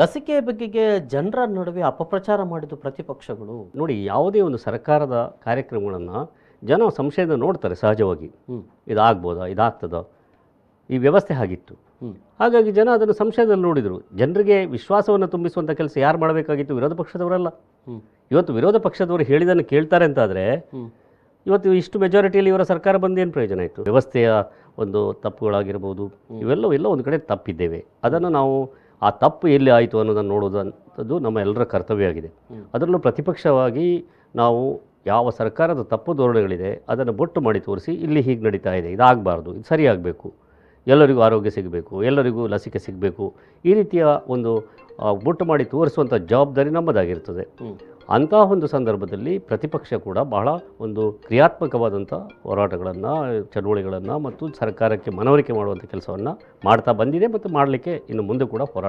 ಲಸಿಕೆ ಬಗ್ಗೆಗೆ ಜನರ ನಡುವೆ ಅಪಪ್ರಚಾರ ಮಾಡಿದ್ದು ಪ್ರತಿಪಕ್ಷಗಳು ನೋಡಿ ಯಾವುದೇ ಒಂದು ಸರ್ಕಾರದ ಕಾರ್ಯಕ್ರಮಗಳನ್ನು ಜನ ಸಂಶಯದಿಂದ ನೋಡ್ತಾರೆ ಸಹಜವಾಗಿ ಇದಾಗ್ಬೋದಾ ಇದಾಗ್ತದ ಈ ವ್ಯವಸ್ಥೆ ಆಗಿತ್ತು ಹಾಗಾಗಿ ಜನ ಅದನ್ನು ಸಂಶಯದಲ್ಲಿ ನೋಡಿದರು ಜನರಿಗೆ ವಿಶ್ವಾಸವನ್ನು ತುಂಬಿಸುವಂಥ ಕೆಲಸ ಯಾರು ಮಾಡಬೇಕಾಗಿತ್ತು ವಿರೋಧ ಪಕ್ಷದವರಲ್ಲ ಇವತ್ತು ವಿರೋಧ ಪಕ್ಷದವರು ಹೇಳಿದನ್ನು ಕೇಳ್ತಾರೆ ಅಂತಾದರೆ ಇವತ್ತು ಇಷ್ಟು ಮೆಜಾರಿಟಿಯಲ್ಲಿ ಇವರ ಸರ್ಕಾರ ಬಂದೇನು ಪ್ರಯೋಜನ ಆಯಿತು ವ್ಯವಸ್ಥೆಯ ಒಂದು ತಪ್ಪುಗಳಾಗಿರ್ಬೋದು ಇವೆಲ್ಲವೂ ಎಲ್ಲ ಒಂದು ಕಡೆ ತಪ್ಪಿದ್ದೇವೆ ಅದನ್ನು ನಾವು ಆ ತಪ್ಪು ಎಲ್ಲಿ ಆಯಿತು ಅನ್ನೋದನ್ನು ನೋಡೋದಂಥದ್ದು ನಮ್ಮ ಎಲ್ಲರ ಕರ್ತವ್ಯ ಆಗಿದೆ ಅದರಲ್ಲೂ ಪ್ರತಿಪಕ್ಷವಾಗಿ ನಾವು ಯಾವ ಸರ್ಕಾರದ ತಪ್ಪು ಧೋರಣೆಗಳಿದೆ ಅದನ್ನು ಬೊಟ್ಟು ಮಾಡಿ ತೋರಿಸಿ ಇಲ್ಲಿ ಹೀಗೆ ನಡೀತಾ ಇದೆ ಇದಾಗಬಾರ್ದು ಇದು ಸರಿಯಾಗಬೇಕು ಎಲ್ಲರಿಗೂ ಆರೋಗ್ಯ ಸಿಗಬೇಕು ಎಲ್ಲರಿಗೂ ಲಸಿಕೆ ಸಿಗಬೇಕು ಈ ರೀತಿಯ ಒಂದು ಬೊಟ್ಟು ಮಾಡಿ ತೋರಿಸುವಂಥ ಜವಾಬ್ದಾರಿ ನಮ್ಮದಾಗಿರ್ತದೆ ಅಂತಹ ಒಂದು ಸಂದರ್ಭದಲ್ಲಿ ಪ್ರತಿಪಕ್ಷ ಕೂಡ ಬಹಳ ಒಂದು ಕ್ರಿಯಾತ್ಮಕವಾದಂಥ ಹೋರಾಟಗಳನ್ನು ಚಳುವಳಿಗಳನ್ನು ಮತ್ತು ಸರ್ಕಾರಕ್ಕೆ ಮನವರಿಕೆ ಮಾಡುವಂಥ ಕೆಲಸವನ್ನು ಮಾಡ್ತಾ ಬಂದಿದೆ ಮತ್ತು ಮಾಡಲಿಕ್ಕೆ ಇನ್ನು ಮುಂದೆ ಕೂಡ ಹೋರಾಟ